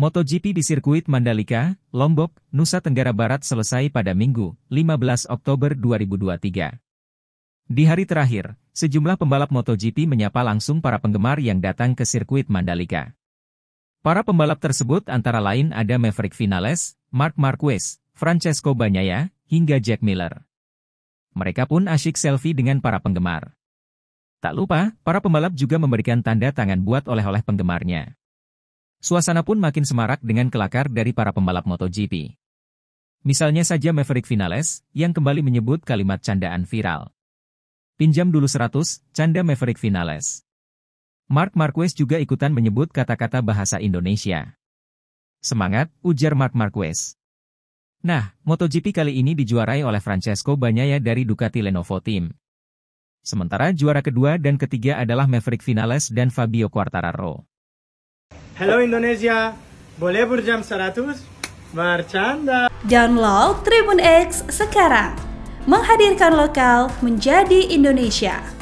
MotoGP di sirkuit Mandalika, Lombok, Nusa Tenggara Barat selesai pada Minggu, 15 Oktober 2023. Di hari terakhir, sejumlah pembalap MotoGP menyapa langsung para penggemar yang datang ke sirkuit Mandalika. Para pembalap tersebut antara lain ada Maverick Vinales, Mark Marquez, Francesco Bagnaia, hingga Jack Miller. Mereka pun asyik selfie dengan para penggemar. Tak lupa, para pembalap juga memberikan tanda tangan buat oleh-oleh penggemarnya. Suasana pun makin semarak dengan kelakar dari para pembalap MotoGP. Misalnya saja Maverick Vinales, yang kembali menyebut kalimat candaan viral. Pinjam dulu 100, canda Maverick Vinales. Mark Marquez juga ikutan menyebut kata-kata bahasa Indonesia. Semangat, ujar Mark Marquez. Nah, MotoGP kali ini dijuarai oleh Francesco Bagnaia dari Ducati Lenovo Team. Sementara juara kedua dan ketiga adalah Maverick Vinales dan Fabio Quartararo. Hello Indonesia, boleh berjam 100? Marcanda. Download Tribun X sekarang, menghadirkan lokal menjadi Indonesia.